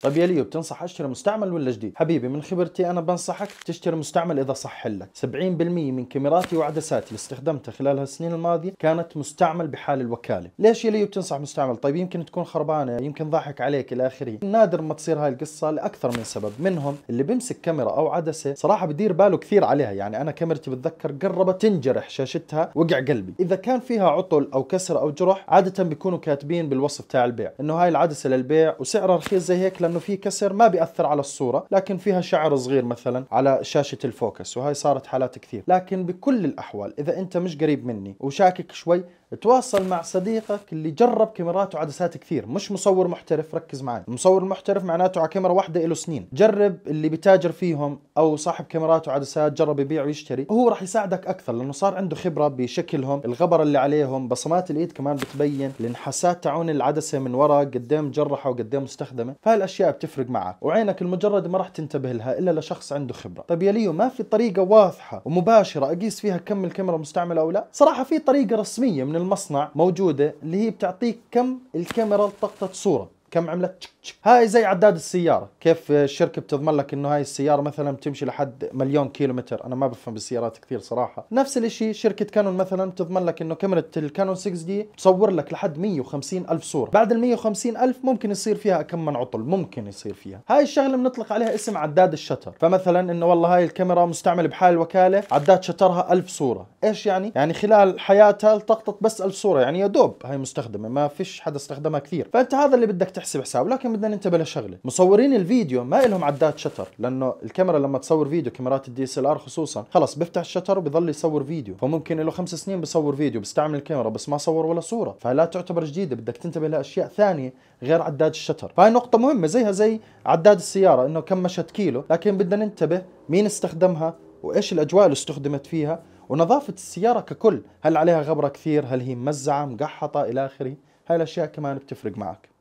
طيب يا ليو بتنصح اشتري مستعمل ولا جديد؟ حبيبي من خبرتي انا بنصحك تشتري مستعمل اذا صح لك، 70% من كاميراتي وعدساتي اللي استخدمتها خلال هالسنين الماضيه كانت مستعمل بحال الوكاله، ليش يا ليو بتنصح مستعمل؟ طيب يمكن تكون خربانه، يمكن ضاحك عليك الى اخره، نادر ما تصير هاي القصه لاكثر من سبب، منهم اللي بيمسك كاميرا او عدسه صراحه بدير باله كثير عليها، يعني انا كاميرتي بتذكر قربت تنجرح شاشتها وقع قلبي، اذا كان فيها عطل او كسر او جرح عاده بيكونوا كاتبين بالوصف تاع البيع انه هاي العدسه للبيع وسعرها رخيص زي هيك لانه في كسر ما بياثر على الصوره لكن فيها شعر صغير مثلا على شاشه الفوكس وهي صارت حالات كثير لكن بكل الاحوال اذا انت مش قريب مني وشاكك شوي تواصل مع صديقك اللي جرب كاميرات وعدسات كثير مش مصور محترف ركز معي المصور المحترف معناته على كاميرا واحدة له سنين جرب اللي بتاجر فيهم او صاحب كاميرات وعدسات جرب يبيع ويشتري هو راح يساعدك اكثر لانه صار عنده خبره بشكلهم الغبره اللي عليهم بصمات الايد كمان بتبين الانحسات تعون العدسه من ورا قدام مجرحه وقدام مستخدمه فهالاشياء الاشياء بتفرق معك وعينك المجرد ما راح تنتبه لها الا لشخص عنده خبره طيب يا ليو ما في طريقه واضحه ومباشره اقيس فيها كم الكاميرا مستعمله او لا صراحه في طريقه رسميه من المصنع موجوده اللي هي بتعطيك كم الكاميرا التقطت صوره كم عملت هاي زي عداد السيارة كيف الشركة بتضمن لك انه هاي السيارة مثلا بتمشي لحد مليون كيلومتر انا ما بفهم بالسيارات كثير صراحة نفس الاشي شركة كانون مثلا بتضمن لك انه كاميرا الكانون 6 دي تصور لك لحد 150 الف صورة بعد ال 150 الف ممكن يصير فيها كم من عطل ممكن يصير فيها هاي الشغلة بنطلق عليها اسم عداد الشتر فمثلا انه والله هاي الكاميرا مستعمل بحال الوكالة عداد شترها ألف صورة ايش يعني يعني خلال حياتها التقطت بس ألف صورة يعني يا دوب هاي مستخدمة ما فيش حدا استخدمها كثير فانت هذا اللي بدك تحسب حساب لكن بدنا ننتبه لشغله مصورين الفيديو ما لهم عداد شتر لانه الكاميرا لما تصور فيديو كاميرات الدي اس ال ار خصوصا خلص بيفتح الشتر وبضل يصور فيديو فممكن له خمس سنين بصور فيديو بيستعمل الكاميرا بس ما صور ولا صوره فلا تعتبر جديده بدك تنتبه لاشياء ثانيه غير عداد الشتر فهي نقطة مهمة زيها زي عداد السيارة انه كم مشت كيلو لكن بدنا ننتبه مين استخدمها وايش الاجواء اللي استخدمت فيها ونظافة السيارة ككل هل عليها غبرة كثير هل هي ممزعة مقحطة الى اخره هاي الاشياء كمان بتفرق معك